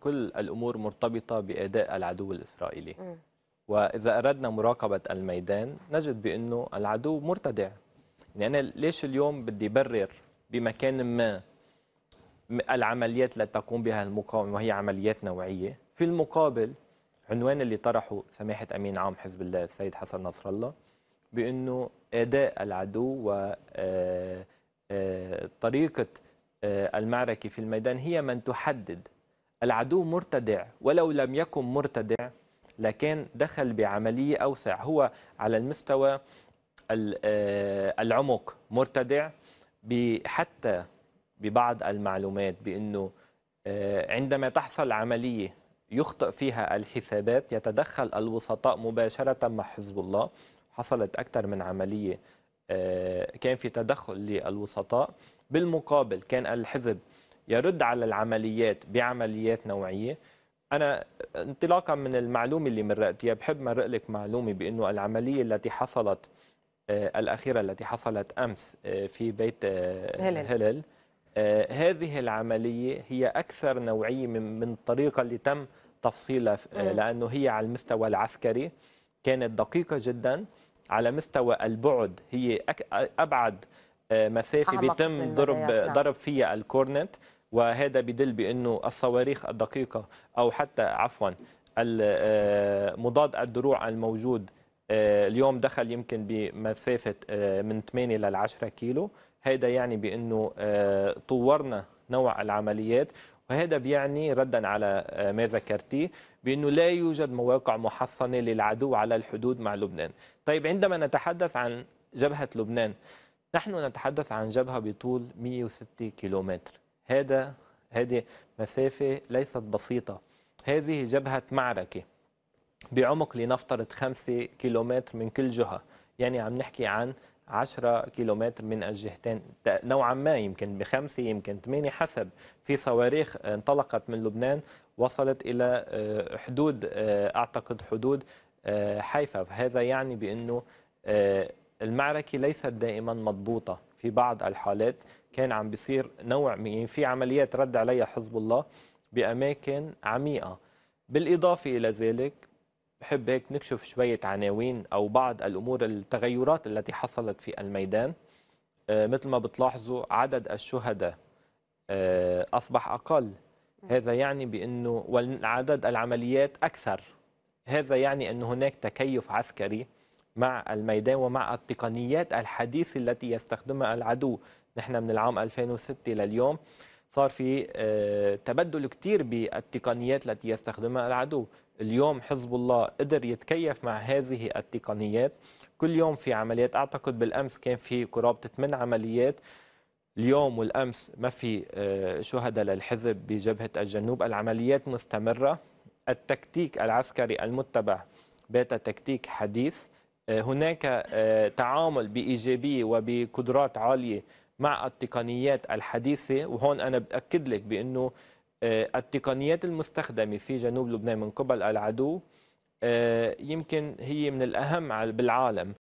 كل الأمور مرتبطة بأداء العدو الإسرائيلي وإذا أردنا مراقبة الميدان نجد بأنه العدو مرتدع يعني أنا ليش اليوم بدي برر بمكان ما العمليات التي تقوم بها المقاومة وهي عمليات نوعية في المقابل عنوان اللي طرحه سماحة أمين عام حزب الله السيد حسن نصر الله بأنه أداء العدو وطريقة آه، آه، آه، المعركة في الميدان هي من تحدد العدو مرتدع ولو لم يكن مرتدع لكن دخل بعملية أوسع هو على المستوى آه، العمق مرتدع حتى ببعض المعلومات بأنه آه، عندما تحصل عملية يخطئ فيها الحسابات يتدخل الوسطاء مباشرة مع حزب الله حصلت أكثر من عملية آه، كان في تدخل للوسطاء بالمقابل كان الحزب يرد على العمليات بعمليات نوعيه انا انطلاقا من المعلومه اللي مرقتيها بحب مرق لك معلومه بانه العمليه التي حصلت آه، الاخيره التي حصلت امس آه، في بيت آه، هلل, هلل هذه العمليه هي اكثر نوعيه من الطريقه اللي تم تفصيلها لانه هي على المستوى العسكري كانت دقيقه جدا على مستوى البعد هي ابعد مسافه بيتم ضرب نعم. ضرب فيها الكورنت وهذا بدل بانه الصواريخ الدقيقه او حتى عفوا آه، مضاد الدروع الموجود آه، اليوم دخل يمكن بمسافه آه، من 8 لل 10 كيلو هذا يعني بانه طورنا نوع العمليات وهذا بيعني ردا على ما ذكرتيه بانه لا يوجد مواقع محصنه للعدو على الحدود مع لبنان. طيب عندما نتحدث عن جبهه لبنان نحن نتحدث عن جبهه بطول 106 كيلومتر هذا هذه مسافة ليست بسيطة هذه جبهة معركة بعمق لنفترض 5 كيلومتر من كل جهة يعني عم نحكي عن 10 كيلومتر من الجهتين نوعا ما يمكن بخمسة يمكن ثمانية حسب في صواريخ انطلقت من لبنان وصلت إلى آه، حدود آه، أعتقد حدود آه، حيفا هذا يعني بأنه المعركة ليست دائما مضبوطة في بعض الحالات كان عم بيصير نوع من يعني في عمليات رد عليها حزب الله بأماكن عميقة بالإضافة إلى ذلك بحب هيك نكشف شوية عناوين أو بعض الأمور التغيرات التي حصلت في الميدان آه، مثل ما بتلاحظوا عدد الشهداء آه، أصبح أقل هذا يعني بأنه والعدد العمليات أكثر هذا يعني أن هناك تكيف عسكري مع الميدان ومع التقنيات الحديثة التي يستخدمها العدو نحن من العام 2006 لليوم صار في آه، تبدل كثير بالتقنيات التي يستخدمها العدو اليوم حزب الله قدر يتكيف مع هذه التقنيات كل يوم في عمليات اعتقد بالامس كان في قرابه 8 عمليات اليوم والامس ما في آه، شهداء للحزب بجبهه الجنوب العمليات مستمره التكتيك العسكري المتبع بات تكتيك حديث آه، هناك آه، تعامل بإيجابية وبقدرات عالية مع التقنيات الحديثة وهون أنا بأكد لك بأنه آه، التقنيات المستخدمة في جنوب لبنان من قبل العدو يمكن هي من الأهم بالعالم